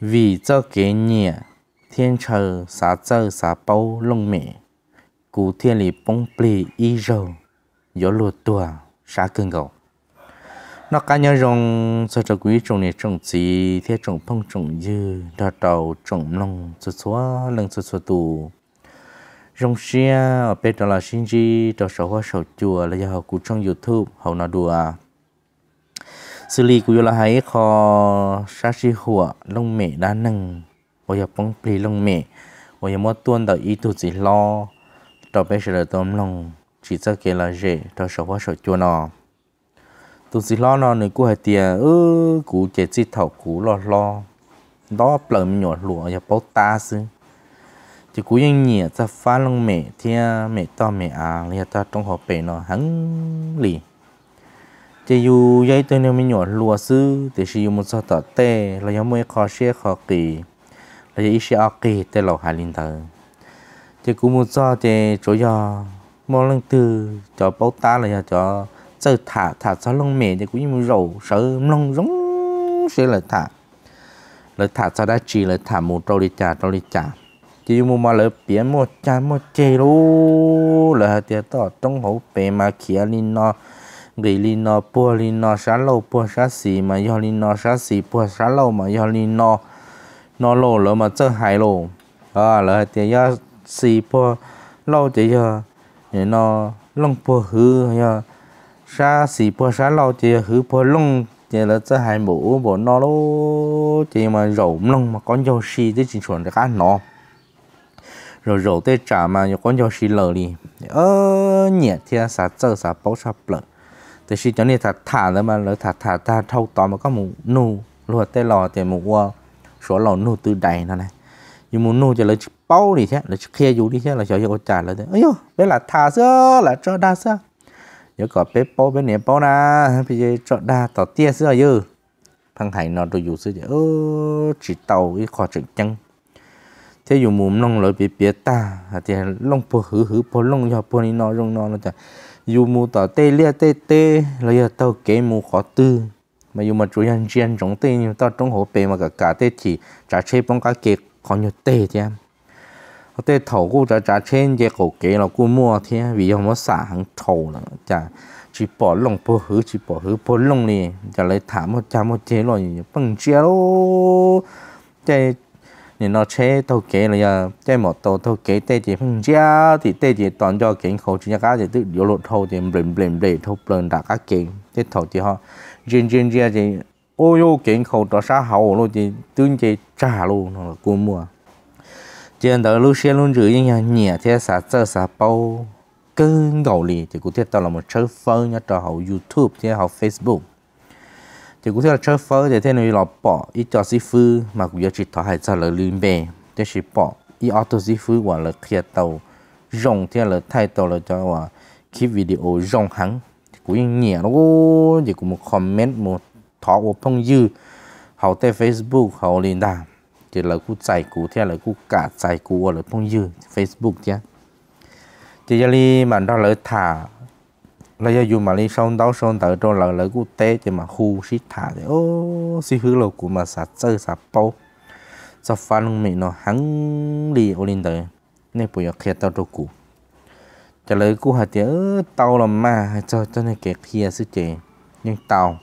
vì cho kế nhẹ thiên chờ xá chờ xá bao lông mẹ cú thiên lý bông plì y râu, gió lùa tùa xá cưng gầu nó cá nhân rong sợ cho quý trồng này trồng gì thế trồng phong trồng dư đào đầu trồng long cho số lần cho số tù rong xia ở bên đó là sinh chi đó số hoa sầu chùa là do họ cú trong youtube họ nó đùa xử lý của là hay khó sa si hùa lông mẹ đa nâng bây giờ bóng plì lông mẹ bây giờ mất tuôn đợi ý tu chỉ lo đó bây giờ tôm lòng chỉ cho kia là dễ đó sợ quá sợ chua nó tu chỉ lo nó nữa cũng hay tiền ư cú chế chỉ thầu cú lo lo đó plầm nhỏ lụa giờ bao ta xứ chỉ cú yên nhẹ cho phá lông mẹ thì mẹ to mẹ à liền ta trong họ bể nó hắn lì chỉ dù giấy tôi nên mình nhỏ lúa sư thì sử dụng một số tờ tê là giống mấy khó xe khó kỳ là giấy xe ác kỳ linh thờ chỉ cũng một số thì chỗ do mỗi lần từ cho bao ta là cho giờ thả thả cho lông mẹ cũng như một rầu sợ lông giống sẽ là thả là thả cho đã chỉ là thả một trâu đi chả trâu đi chả chỉ dùng mà lỡ bia một chả một chè luôn là tiệt tỏ trong hậu bề mà kia linh nó gỉ li nó bùa li nó xá lâu bùa xá xì mà yo li nó xá xì bùa xá lâu mà yo li nó nó lô lỡ mà chơi hài lô à lỡ thì yo xì bùa lâu chỉ yo thì nó lông bùa hư yo xá xì bùa xá lâu chỉ hư bùa lông chỉ là chơi hài mũ bộ nó lô chỉ mà rầu lông mà con yo xì chứ chỉ chuẩn được ăn nó rồi rồi tê trả mà con nhiều xì lờ đi ơ nhiệt thì sao sợ sao bốc sao lợn แต่ชีจอนี่ถัดถาแล้วมันแล้วถัดถาถ้าเท่าต่อมันก็มูนู่รัวเตลอเตมูว่าสวนหล่อนู่ตื้อใดนั่นแหละยูมูนู่จะเลยเป้าดิใช่เลยเคลียอยู่ดิใช่เรยเฉยๆจานเลยเอ้ยเวลาถาเสื้อละจอดาเสื้อเดี๋ยวก็เป๊ะเป้าเป็นเหนี่ยเป้านะพี่จจอดาต่อเตี้ยเสื้อเยอะพังไหนอนตัวอยู่เสื้อเออจีเต่าอีขอจึงจังเที่ยวอยู่มุมน้องเลยเปียตาอาจจะลงปอหือหือปอลงยอปอนี่นอนลงนอนแล้วจ้ะ dù mù tỏ tê lia tê tê là tao kế mù khó tư mà dù mà chủ nhân chuyên trong tê như tao trong hộp bề mà cả cả tê chỉ trả chê bóng cá kẹt khó nhiều tê thì em tê thầu cũng trả trả chê cái, cổ kể là cô mua thì vì không có xả hàng thầu là chả chỉ bỏ lông bỏ hứ chỉ bỏ hứ bỏ lông này, chả lấy thả một chả một chế rồi bằng chia chạy nên nó chế tàu kế là giờ chế một tàu tàu kế tê chỉ phong gia thì tê chỉ toàn cho kiến khẩu chỉ cá thì tự điều lộ thâu thì bền bền để thâu bền đã các kiến tê thâu thì họ riêng riêng riêng thì ôi ô kiến khẩu đó xa hậu luôn thì tương chế trả luôn nó mua trên đó lúc xe luôn rửa như à, nhẹ thế xả sơ xả bao cơn gầu lì thì cũng tiếp tao là một chơi phơi nhá cho họ youtube thì họ facebook thì cũng thế là chơi phơi thì thế này là bỏ ít cho sư phụ mà cũng giờ chỉ thọ hay trả lời lương bề thế bỏ ít ở tôi sư phụ và là kia tàu rong thế là thay tàu là cho và video rong hẳn cũng nhẹ nó thì cũng một comment một thọ một phong dư hầu tại Facebook hầu lên đà thì là cũng chạy cú là cũng cả chạy cú ở phong dư Facebook chứ thì giờ đi mà đó là thả là do dù mà đi xong đau xong tự cho là lời cụ té cho mà khu xít thả thì ô xí hứa lâu cụ mà sạt chơi sạt bao sạt phan mình nó hắn đi ô lên tới nên bây giờ kẹt tao cho cụ cho lời cụ hạt thì tao làm mà cho cho này kẹt kia sức à chế nhưng tao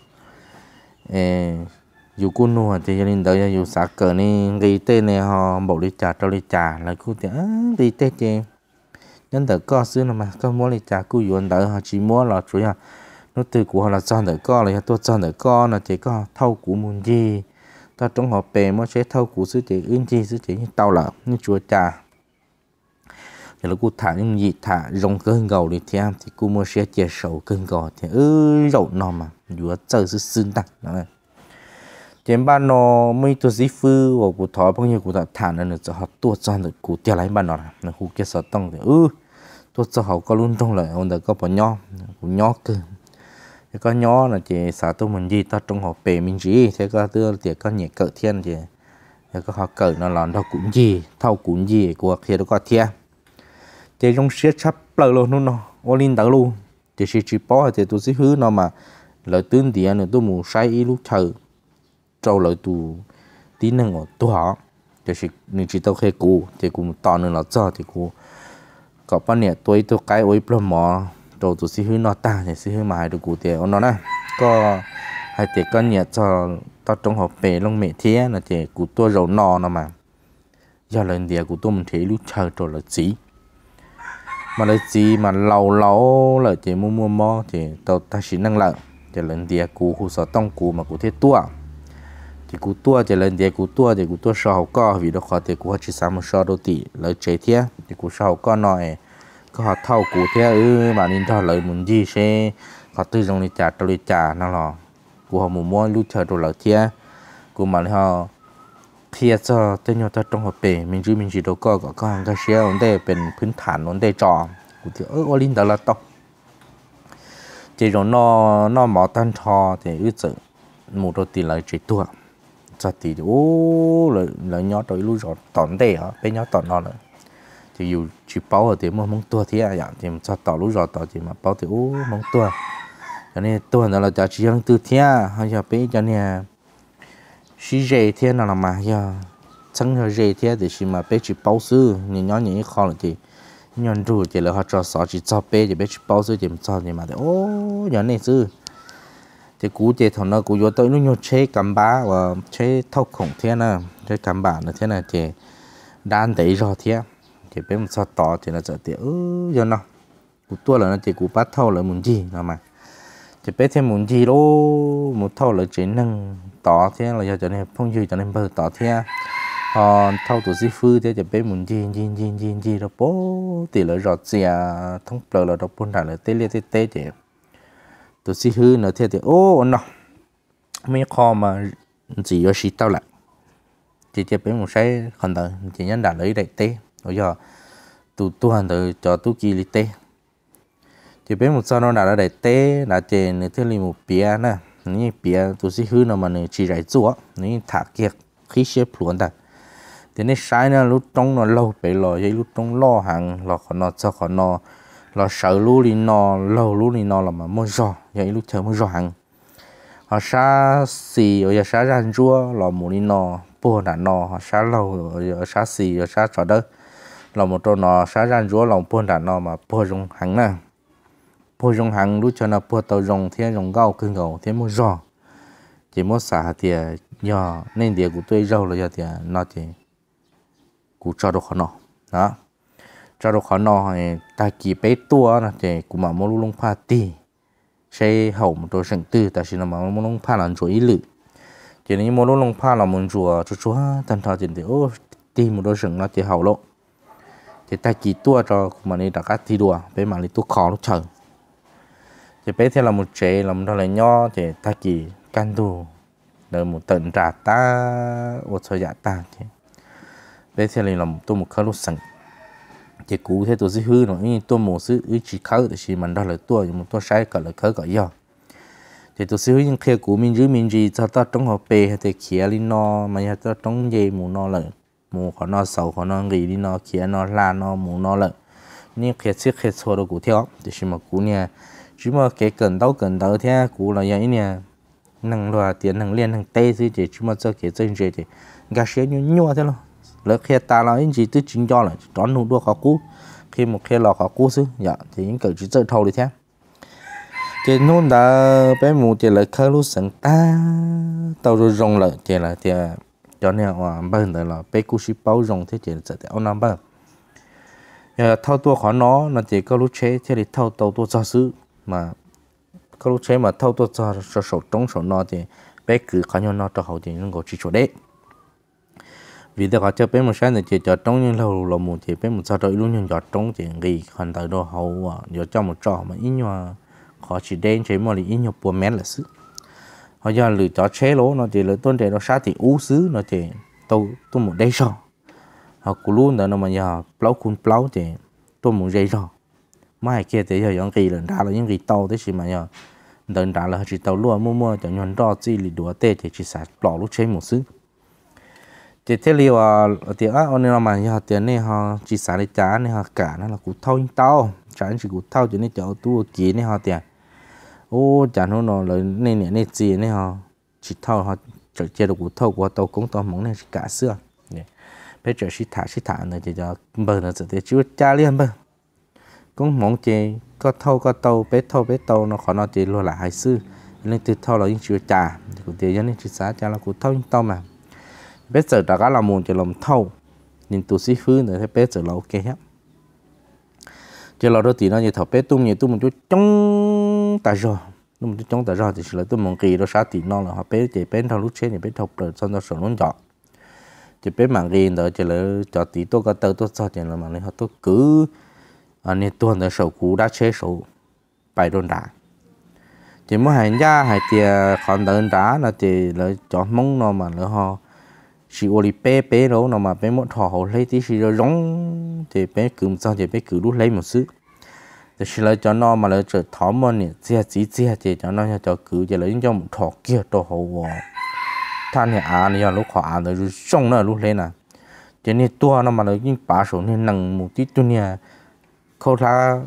dù cô nô thì gia đình tới dù xã cờ này gây tê này họ bộ đi trà cho đi trà lời cô thì đi tê chê nhân tử co xưa là mà có mua lại trả cú yuan đỡ họ chỉ mua là chủ nhà nó từ của họ là cho tử co là tôi chọn tử co là chỉ có thâu của muốn gì ta trong họ bè mới sẽ thâu của sư chỉ ưng gì sư chỉ tao là như chùa trà thì là cô thả những gì thả rồng cơn gầu đi thì em thì cô mua sẽ chè sầu cơn gầu thì ư rộng nó mà vừa chờ sư xương tặng đó này chém ba nó mấy tôi dí phư và cụ thọ bao nhiêu cụ thọ thản là họ tua cho được cụ tiêu lại ba nó là cụ kia sợ tông thì ư ừ, tua cho họ có luôn trong lại ông đã có bỏ nho cụ nho cơ thế có nho là chỉ xã tôi mình gì ta trong họ bề mình gì thế có tư thì có nhẹ cỡ thiên thì thế có họ cỡ nó lòn đâu cũng gì thâu cũng gì của kia đó có thiên thế trong siết chắp lờ luôn luôn nó olin đã luôn thì chỉ chỉ bỏ thì tôi dí hứ nó mà lợi tương thì anh tôi muốn sai ý lúc chờ trâu lợi tu tí năng ngọt tu họ thì chỉ nên chỉ tao khai cú thì cũng tao nên là cho thì cũng có bao nè, tuổi tôi cái ôi plum mò trâu tôi xí hư nọ ta thì xí hư mà hai được cú thì nó nè có hai thì con nè cho tao trong học bè lông mẹ thế là thì cú tôi rầu nọ nó mà giờ lần địa cú tôi mình thấy lúc chờ trâu là gì mà là gì mà lâu lâu là chỉ mua mua mò thì tao ta chỉ năng lợi thì lần địa cú hồ sở tông cú mà cú thế tua thì cú tua thì lần thì cú tua thì cú tua sau co vì đó khó thì cú chỉ sáng một sau đầu tỷ lấy chế thế thì cú sau co nói có họ thâu cú thế ư ừ, mà nên thâu lấy muốn gì sẽ họ tự dùng đi trả tôi đi trả nó lò cú họ muốn mua lúc chờ đồ lấy thế cú mà họ khi cho tên nhau ta trong hợp bể mình chỉ mình chỉ đâu có có hàng cái xe vấn đề bên พื้นฐาน vấn đề trò cú thì ơ ô linh đó là tao chỉ rồi nó nó mỏ tan trò thì ư chữ một đầu tỷ lấy chế tua cho ô là là nhỏ rồi lúc rồi tòn tê hả bé nhỏ tòn nó nữa thì dù chỉ bao ở tiếng mà mong tua à, dạ, thì à dạng thì cho tỏ lúc rồi tỏ mà bao thì ô mong tua cho nên tua là cho chỉ ăn từ thế à, hay cho bé cho nên xí rề thế nào là mà giờ chẳng hơi rề thế thì xí mà bé chỉ bao sư nhìn nhỏ nhìn khó thì nhận đủ chỉ là họ cho sọ chỉ cho bé chỉ bé chỉ bao sư chỉ cho thì mà thì ô nhỏ này sư thì cú chế thằng nó cú vô tới nó nhô chế cầm bá và ờ, chế thóc khổng thế nè chế cầm bá nó thế này chế đan đấy rồi thế chế bên một sao tỏ thì nó sợ tiệt ư giờ nó cú tua là nó chế cú bắt thâu là muốn gì nó mà chế bé thêm muốn gì đó muốn thâu là chỉ năng tỏ thế là giờ cho nên phong duy cho nên bơ tỏ thế họ ờ, thâu tổ sư phư thế chế bé muốn gì gì gì gì gì đó bố thì là rọt gì à thông bờ là đọc buôn đảo là tê liệt tê tê chế tôi xí hư nó thế thì ô nó mấy kho mà chỉ cho xí tao lại chỉ tiếp bên một sai hẳn tới chỉ nhân đã lấy đại tê bây giờ tu tu hẳn tới cho tu kỳ lý tê chỉ bên một sao nó đã đại tê đã trên nữa thế một bia nè ní bia tôi xí hư nó mà nữa chỉ đại chúa ní thả kiệt khi xếp luôn ta thế nên sai nè lúc trong nó lâu bể lò vậy lúc trong lo hàng lò khó nó cho khó nó là sợ lú đi nó lâu lú đi nó là mà mua giò vậy lúc chờ mua giò hàng họ xa xì ở giờ xa ra rua là mù đi nó bùa đã nó họ xa lâu ở giờ xa xì ở xa trò đó là một chỗ nó xa ra rua là bùa đã nó mà bùa dùng hàng nè bùa dùng hàng lúc chờ nó bùa tàu dùng thế dùng gạo cưng gạo thế mua giò chỉ mua xả thì giờ nên địa của tôi rau là giờ thì nó chỉ cụ cho được nó đó cho đồ khó nò ta chỉ bé tua là thì cũng mà mua lông pha ti, xe hậu một đôi sừng tư ta chỉ là mà mua lông pha làm chỗ ý lự thì nên mua lông pha là muốn chùa cho chúa thần thọ chỉ thì ô tì một đôi sừng là thì hậu lộ thì ta chỉ tua cho cũng mà nên đặt cái thi đua, bé mà lấy tua khó lúc chờ thì bé theo là một chế là một đôi là nho thì ta chỉ can tù đời một tận trả ta ô soi dạ ta thì bé theo là một tu một khó lúc sừng thì cũ thế tôi sẽ hư nó như tôi một sự ý chỉ khâu thì chỉ mình đó là tôi một tôi sai cả là khâu cả do à. thì tôi sẽ hư những kia cũ mình giữ mình gì cho ta trong họ bề thì kia đi nó mà nhà ta trong dây mù nó là mù họ nó sầu họ nó nghỉ đi nó kia nó la nó mù nó là nhưng kia chiếc kia xô đó cũ theo thì chỉ mà cũ nè chỉ mà cái cần đâu cần đâu thế cũ là vậy nè năng loa tiền năng liên năng tây gì thì chỉ mà cho cái chân gì thì gà xe nhau nhau thế luôn lỡ khi ta những gì tức chính do là đó nụ đua khó cú khi một khi lò khó cú chứ dạ thì những cử chỉ chơi thâu đi theo thì nôn đã bé mù thì là khơi lúc sáng ta tàu rồi rồng lợ thì là thì à, cho nên là à, bên đó là bé cú sĩ bao rồng thế thì sẽ ông nam bên giờ thâu tua khó nó là chỉ có lúc chế thì là thâu tàu tua cho sứ mà có lúc chế mà thâu tua cho cho sổ trống sổ nó thì bé cứ khó nhau nó cho hậu thì nó có chỉ chỗ đấy vì thế họ chơi bé một sáng thì chỉ cho trống nhưng lâu lâu một thì bé một sao rồi luôn nhưng cho trống thì nghỉ hoàn tới đồ hậu à ờ, giờ cho một trò mà ít nhòa ờ, họ chỉ đen chế mà thì ít nhòa buồn mén là sức họ giờ lựa cho chế lỗ nó chỉ lựa tôn để nó sát thì ú xứ nó chỉ tôi tôi một đây cho họ cũng luôn đó nó mà giờ plau kun plau thì tôi một dây cho mai kia thì giờ những gì lần ra là những gì tàu thế gì mà giờ lần ra là chỉ tàu luôn mua mua cho nhuận đo gì lì đùa tê thì chỉ sạch bỏ lúc chơi một xứ Ờ, thì thế ờ, liệu thì á ông nên mà họ tiền này họ chỉ xả để trả này họ cả nó là củ thâu như tao trả chỉ củ thâu cho nên chỗ tu kỹ này họ tiền à. ô trả nó nó là này này nên gì này họ chỉ thâu họ trở chơi được củ thâu của tàu cũng tao mong này chỉ cả xưa bây giờ chỉ thả chỉ thả nữa thì cho bờ nó sẽ tiêu chú cha liền bờ cũng mong chơi có thâu có tàu bé thâu bé tàu nó khó nó chỉ lo là hai sư nên từ thâu là những chú trả thì cũng tiền nên chỉ xả cha là củ thâu như tao mà bé sợ đã cá là muốn chỉ làm thâu nhưng tụi sĩ phứ nữa thấy bé sợ là ok hết chỉ là đôi tí nó như thầu bé tung như tung một chút chống tại rồi nó một chút chống tại rồi thì chỉ là tung mong kỳ đó sáu tí nó là họ bé chỉ bé thâu lúc trên thì bé thâu rồi sau nó sổ luôn chọn chỉ bé mạng riêng đó chỉ là cho tí tôi có tờ tôi sao chỉ là mạng này họ tôi cứ anh à, nên tuần đó sổ cú đã chế sổ bài đơn đảng chỉ muốn hành gia hay tiền còn đơn đá là chỉ là cho mong nó mà nữa họ chỉ ô li bé bé đó nó mà bé một thò hồ lấy tí chỉ rồi rong thì bé cứng sao thì bé cứ đút lấy một xứ thì chỉ lấy cho nó mà lấy trở thỏ mà nè chia chỉ chia thì cho nó cho cứ chỉ những cho một thò kia thò hồ vò than thì à này lúc họ à rồi xong nữa lúc lên à cho nên tua nó mà lấy những bà số nên nặng một tí tu nè khâu ra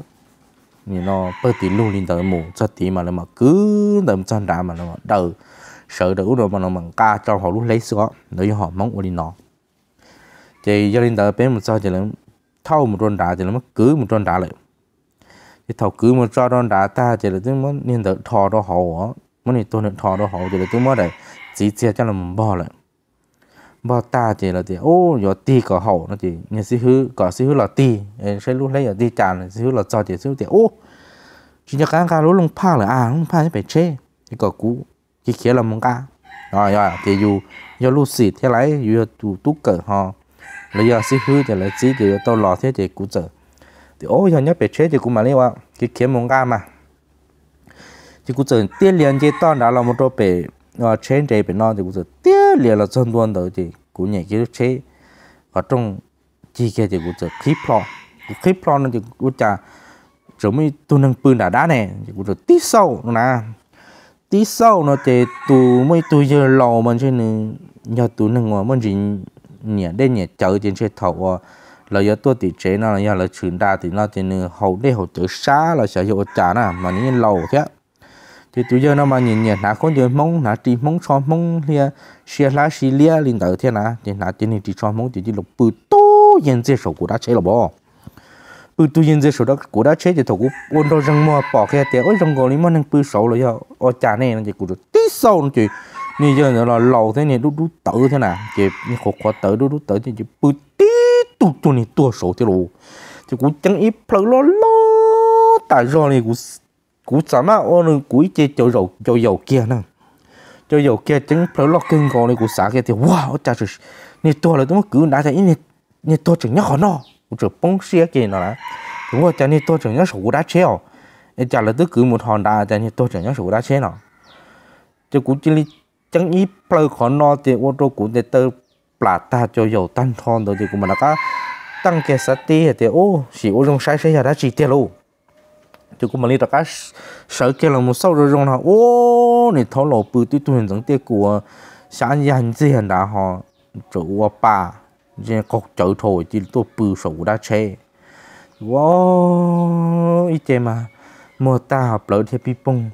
nhìn nó bớt tí lưu lên tới một chút tí mà lấy mà cứ đầm chân đá mà nó đỡ sợ đủ rồi mà nó mình ca trong họ lúc lấy số, nữa cho họ mong đi nó thì gia đình ta bên một sao thì là thâu một con đá thì là cứ một con đá lại thì thâu cứ một cho con đá ta thì là tôi muốn nên được thò đó họ muốn thì tôi nên thò đó họ thì là tôi muốn để chỉ chia cho là mình bỏ lại bỏ ta thì là thì ô giờ ti có hậu nó thì như xí hư có xí hư là ti sẽ lúc lấy giờ ti chán xí hư là cho thì xí hư thì ô chỉ cho cái cái lúc lông pha là à lông pha sẽ phải chê cái có cũ chỉ kia là mong cá rồi rồi thì dù do lúc xì thế lấy dù tụ tụ cỡ họ giờ xí hư thì lấy xí thì tao lò thế thì cũng chờ thì ôi giờ nhớ bị chết thì cũng mà lấy qua chỉ kia mong cá mà thì cũng chờ tiếc liền chỉ tao đã là một đôi bể trên trời bên nó thì cũng chờ tiếc liền là chân tuôn tới thì cũng nhảy cái chế và trong chỉ kia thì cũng chờ clip lo clip lo nó thì cũng chả giống như tôi nâng pin đã đá này cũng chờ tít sâu nè tí sau nó thì tù mấy tù giờ lò mà chứ nè nhờ tù nè ngoài mình chỉ nhẹ đây nhẹ chở trên xe thầu à là giờ tôi thì chế nó là giờ là chuyển đa thì nó thì nè hậu đây hậu chữ xa là sẽ hiệu trả nè mà những lầu thế thì tụi giờ nó mà nhìn nhẹ nã có giờ mong nã chỉ mong cho mong lia xia lá xia lia linh tự thế nã thì nã chỉ nên chỉ cho mong thì chỉ lục bự to yên dễ sầu của đã chế là bỏ bự tu yên dưới số đó của đã chết thì thổ cố ôn đâu răng mò bỏ cái té ôi răng gò lý mà năng bự sầu rồi giờ ô cha này nó chỉ cố được tí sâu nó chỉ như giờ nó là lâu thế này đu đu tử thế nào chỉ như khổ khó tử đu đu tử thì chỉ bự tí tu tu này tua sổ thế rồi chỉ cố chẳng ít phở lo lo tại do này cố cố sắm mà ô nó cố chế cho dầu cho dầu kia nè cho dầu kia chẳng phở lo kinh gò này cố xả kia thì wow cha trời nì tua là tôi cứ nãy thấy nì nì tua chẳng nhắc họ nó cũng bông xe kia nó là đúng rồi cho nên tôi chẳng nhớ sổ đã treo nên chả là tôi cứ một hòn đá cho nên tôi chẳng nhớ sổ đã treo nó chứ cũng chỉ chẳng ít plơ khó no thì ô tô cũng để tơ plà ta cho dầu tan thon rồi thì cũng mà là các tăng cái sát tì thì ô chỉ ô trong sai sai đã chỉ tiền luôn chứ cũng mà đi ra các sợ kia là một sau rồi trong là ô này tháo lỗ bự tuy tuần giống tiền của sáng giờ dàn gì hẳn đã họ chủ bà giờ có chữ thôi chỉ tôi bự sầu đã che, wow ít chê mà mua ta học lỡ thì bị bung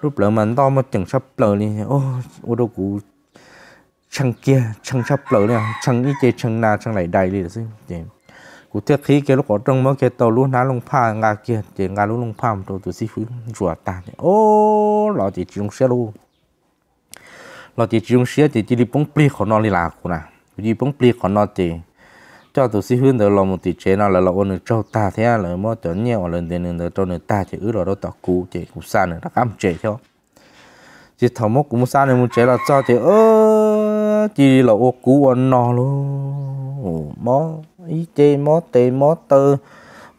lúc lỡ mà to mà chẳng sắp lỡ đi ô ô đâu cụ chẳng kia chẳng sắp lỡ nè chẳng ít chê chẳng na chẳng lại đầy đi là chị, cụ thiết khí cái lúc có trong mới kia tàu luôn ná lông pha ngà kia chị ngà luôn lông pha mà tôi tôi xí phứ rùa ta ô lọ chỉ chung xe luôn lọ chỉ chung xe thì chỉ đi bung pli khổ nó đi là cụ nào vì bông pli khó nó thì cho tụi sĩ hướng được lòng một tỷ chế nào là lòng được trâu ta thế à, là mỗi nhẹ ở lần tiền được trâu được ta chỉ ứ rồi đó tọt cú chế cũng xa nữa đã cắm chế cho chỉ thằng mốc cũng xa nữa muốn chế là cho chế ơ chỉ là ô cú ôn nò luôn mó ý chế mó tê mó tơ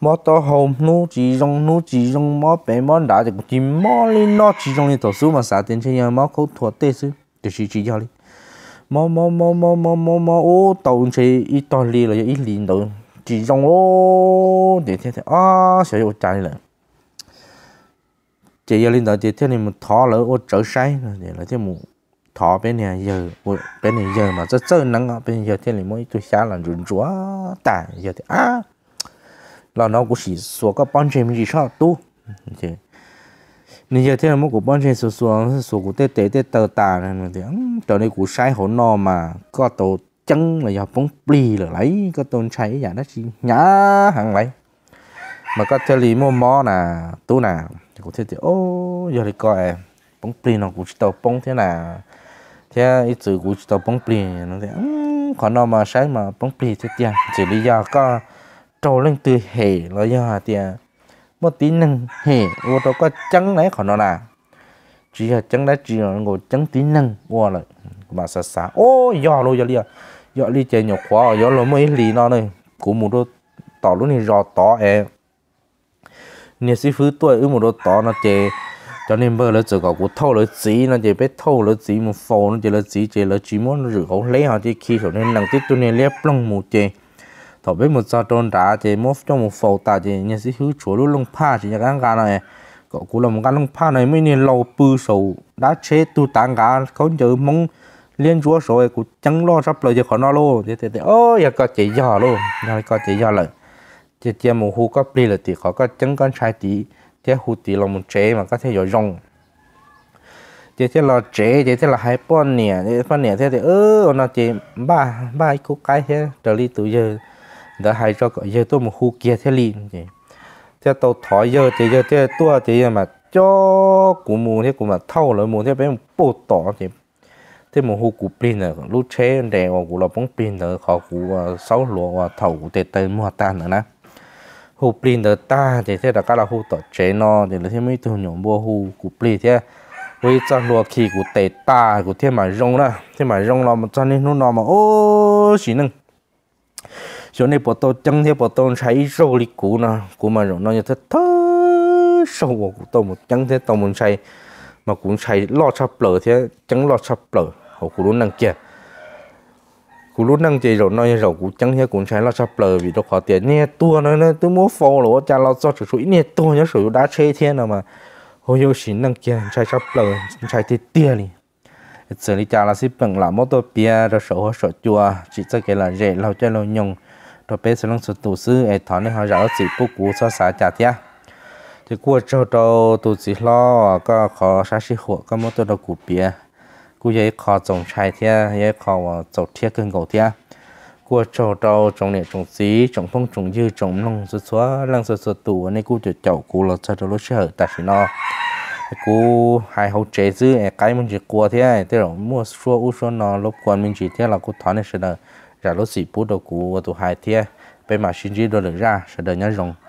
mó to hồng nú chỉ rong nú chỉ rong mó bé mó đã thì chỉ mó lên nó chỉ rong lên tổ số mà xả tiền chế nhà mó khâu thuật tê sư thì chỉ chỉ cho đi 冇冇冇冇冇冇冇，我到時意大利嚟一年到自動咯，你聽聽啊，小友仔啦，這要領導這天你們他了，我走晒了，你了這麼他邊呢有我邊呢有嘛，這這能啊邊有天你們就下了人抓蛋有的啊，那那我是說個幫前面一下多，對。你 giờ thế là một cụ bọn trên số số số cụ tê tê tờ tà này mà thì trở nên cụ sai hổ no mà có tổ chân là do phóng pli là lấy có tôn cháy giả nó chỉ nhá hàng lấy mà có thể lý mò mò là tú là cụ thế thì ô giờ thì coi phóng pli nó cụ tàu phóng thế là thế ít chữ cụ tàu phóng pli nó thì còn nó mà sai mà phóng pli thế tiền chỉ lý do có trâu lên từ hệ là do tiền một tí năng hề ô tô có trắng đấy khỏi nó là chỉ là trắng đấy chỉ là ngồi trắng tí năng qua là mà xa xa ô giò luôn giò lia giò lia chơi nhọc quá giò luôn mới lì nó này cũng một đôi tỏ luôn này giò tỏ em nhiều sĩ phứ tuổi ư một đôi tỏ nó chơi cho nên bây giờ chỉ có cú thâu lỡ chỉ nó chỉ biết thâu lỡ chỉ một phô nó chỉ lỡ chỉ chỉ lỡ chỉ muốn rửa lấy họ chỉ khi rồi nên năng tiếp tôi nên lấy lông một chơi thọ bên một sao trôn trả thì một trong một phẩu tả thì nhà sĩ hứa chúa luôn lông pha chỉ nhà cái gà này có cũng là một cái lông pha này mới nên lâu bự sầu đã chế tu tán gà không chữ mong liên chúa rồi cũng chẳng lo sắp lời cho khó nó luôn thế thế thế ôi nhà có chỉ giờ luôn nhà có chỉ giờ rồi thì chỉ một hú có bì là thì khó có chẳng con trai tí thế hú tí là một chế mà có thể rồi dòng, thế thế là chế thế thế là hai con nè thế con nè thế thế ơ nó chế ba ba cô cái thế trở đi từ giờ đã hay cho cái giờ tôi một khu kia thế liền gì thế tàu thỏi giờ thì giờ thế tua thì giờ mà cho cụ mù thế cụ mà thâu rồi mù thế bé một bộ tỏ thì thế một khu cụ pin nữa lúc chế đè vào cụ lọc bóng pin nữa khó cụ à, sáu lúa và thầu cụ tê tê mua tan nữa nè khu pin nữa ta thì thế là các là khu tỏ chế nó thì là thế mới tôi nhổ mua khu cụ pin thế với cho lúa khi cụ tê ta cụ thế mà rong ra thế mà rong là một trang nên nó mà ô xí nâng cho nên bọn tôi chẳng thể bọn tôi thấy sâu lịch cũ nè của mà rồi nó như thế thơ sâu của tôi một chẳng thể tôi muốn say mà cũng say lo sắp lở thế chẳng lo sắp lở họ cũng luôn năng kia cũng luôn năng chơi rồi nói rồi cũng chẳng thế cũng say lo sắp lở vì nó khó tiền nghe tua nó nó tôi muốn phô rồi cha lo cho sủi nghe tua nhớ sủi đã chê thế nào mà hồi yêu xin năng kia say sắp lở say thế tia đi xử lý cha là xếp bằng là mô tô bia rồi sổ sổ chua chỉ cho cái là rẻ lâu cho lâu nhung cho bé sẽ lông sụt tụ sư ai thọ nên họ rõ chỉ bố cụ so sánh chả thế thì qua cho cho tụ chỉ lo có khó sát sĩ hộ có một tôi đâu cụ bia cụ giấy khó trồng trái thế giấy khó trồng thiết cưng cầu thế qua cho cho trồng này trồng xí trồng phong trồng dư trồng lông sụt xóa lông sụt sụt tụ nên cụ chịu chậu cụ là cho tôi lúc chơi ta chỉ nó cú hai hậu chế dư cái mình chỉ qua thế, thế rồi mua xua u xua nó lúc quan mình chỉ thế là cú thán này sẽ đời trả lốt sĩ bút đầu cú và tụ hai tia, bên mà sinh ra đôi lượng ra sẽ đời nhớ rồng